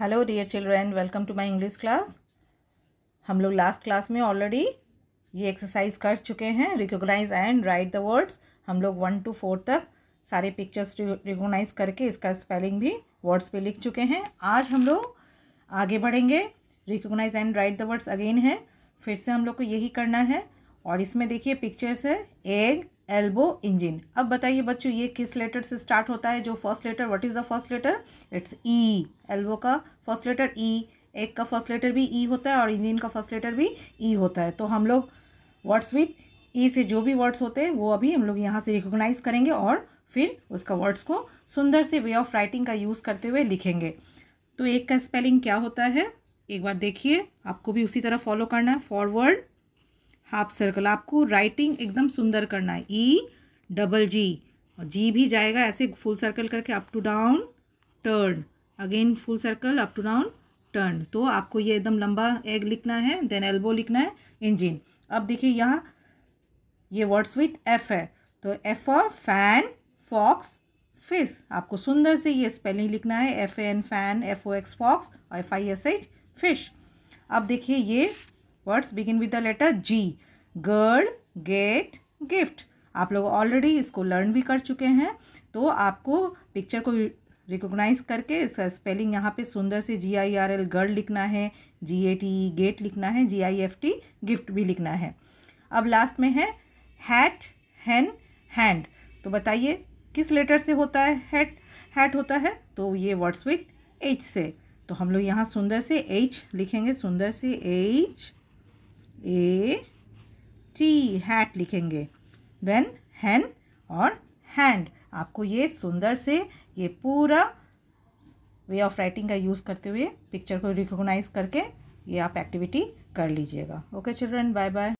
hello dear children welcome to my English class हम लोग last class में already ये एक्सरसाइज कर चुके हैं recognise and write the words हम लोग वन टू फोर तक सारे पिक्चर्स रिकोगनाइज करके इसका स्पेलिंग भी वर्ड्स पे लिख चुके हैं आज हम लोग आगे बढ़ेंगे recognise and write the words again है फिर से हम लोग को यही करना है और इसमें देखिए पिक्चर्स है एग एल्बो इंजिन अब बताइए बच्चों ये किस लेटर से स्टार्ट होता है जो first letter what is the first letter it's E elbow का फर्स्ट लेटर ई एग का फर्स्ट लेटर भी ई e होता है और इंजिन का फर्स्ट लेटर भी ई e होता है तो हम लोग वर्ड्स विथ ई से जो भी वर्ड्स होते हैं वो अभी हम लोग यहाँ से रिकोगनाइज करेंगे और फिर उसका वर्ड्स को सुंदर से वे ऑफ राइटिंग का यूज़ करते हुए लिखेंगे तो एक का स्पेलिंग क्या होता है एक बार देखिए आपको भी उसी तरह फॉलो करना है फॉरवर्ड हाफ सर्कल आपको राइटिंग एकदम सुंदर करना है ई डबल जी और जी भी जाएगा ऐसे फुल सर्कल करके up to down turn again full circle up to down turn तो आपको ये एकदम लंबा एग लिखना है देन एल्बो लिखना है इंजिन अब देखिए यहाँ ये वर्ड्स विथ एफ है तो एफ फैन फॉक्स फिस आपको सुंदर से ये स्पेलिंग लिखना है F N fan F O X fox और F I S H fish अब देखिए ये words begin with the letter G girl get gift आप लोग ऑलरेडी इसको लर्न भी कर चुके हैं तो आपको पिक्चर को रिकोगनाइज करके इसका स्पेलिंग यहाँ पे सुंदर से G I R L girl लिखना है जी ए टी गेट लिखना है G I F T gift भी लिखना है अब लास्ट में है हैट हैन हैंड तो बताइए किस लेटर से होता है हैट हैट होता है तो ये वर्ड्स विथ एच से तो हम लोग यहाँ सुंदर से एच लिखेंगे सुंदर से एच ए टी हैट लिखेंगे देन हैन और हैंड आपको ये सुंदर से ये पूरा वे ऑफ राइटिंग का यूज़ करते हुए पिक्चर को रिकोगनाइज करके ये आप एक्टिविटी कर लीजिएगा ओके चिल्ड्रन बाय बाय